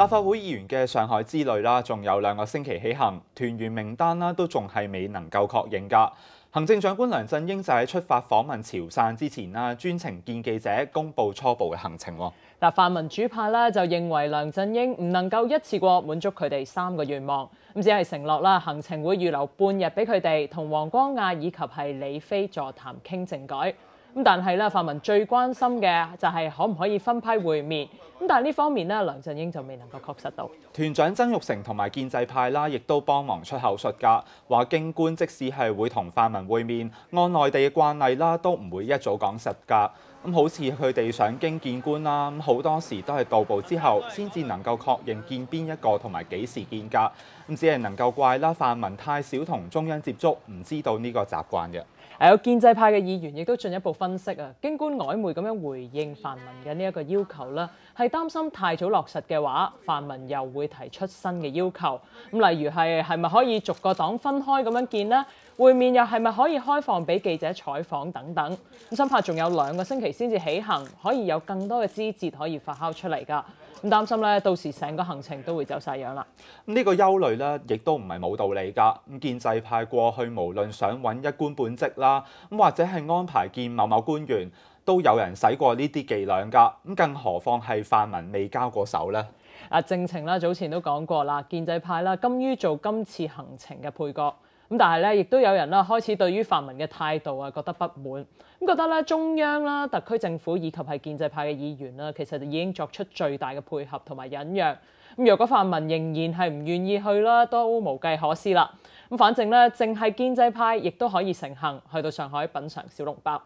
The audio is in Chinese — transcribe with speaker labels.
Speaker 1: 立法會議員嘅上海之旅啦，仲有兩個星期起行，團員名單啦都仲係未能夠確認噶。行政長官梁振英就喺出發訪問潮汕之前啦，專程見記者公佈初步嘅行程喎。
Speaker 2: 嗱，泛民主派呢就認為梁振英唔能夠一次過滿足佢哋三個願望，咁只係承諾啦，行程會預留半日俾佢哋同黃光亞以及係李飛座談傾政改。咁但係咧，泛民最關心嘅就係可唔可以分批會面。咁但係呢方面咧，梁振英就未能夠確實到。
Speaker 1: 團長曾玉成同埋建制派啦，亦都幫忙出口述架，話京官即使係會同泛民會面，按內地嘅慣例啦，都唔會一早講實噶。咁好似佢哋上京見官啦，咁好多時都係到步之後先至能夠確認見邊一個同埋幾時見噶。咁只係能夠怪啦，泛民太少同中央接觸，唔知道呢個習慣嘅。
Speaker 2: 有建制派嘅議員亦都進一步分析啊，京官曖昧咁樣回應泛民嘅呢一個要求啦，係。擔心太早落實嘅話，泛民又會提出新嘅要求，咁例如係係咪可以逐個黨分開咁樣見呢？會面又係咪可以開放俾記者採訪等等？咁深怕仲有兩個星期先至起行，可以有更多嘅枝節可以發酵出嚟噶。咁擔心咧，到時成個行程都會走晒樣啦。
Speaker 1: 咁呢個憂慮咧，亦都唔係冇道理噶。咁建制派過去無論想揾一官半職啦，咁或者係安排見某某官員。都有人使
Speaker 2: 過呢啲伎倆㗎，咁更何況係泛民未交過手呢？啊，靜情啦，早前都講過啦，建制派啦，甘於做今次行程嘅配角，咁但係咧，亦都有人啦開始對於泛民嘅態度啊覺得不滿，咁覺得咧中央啦、特區政府以及係建制派嘅議員啦，其實已經作出最大嘅配合同埋隱約。咁若果泛民仍然係唔願意去啦，都無計可施啦。咁反正咧，淨係建制派亦都可以成行去到上海品嚐小籠包。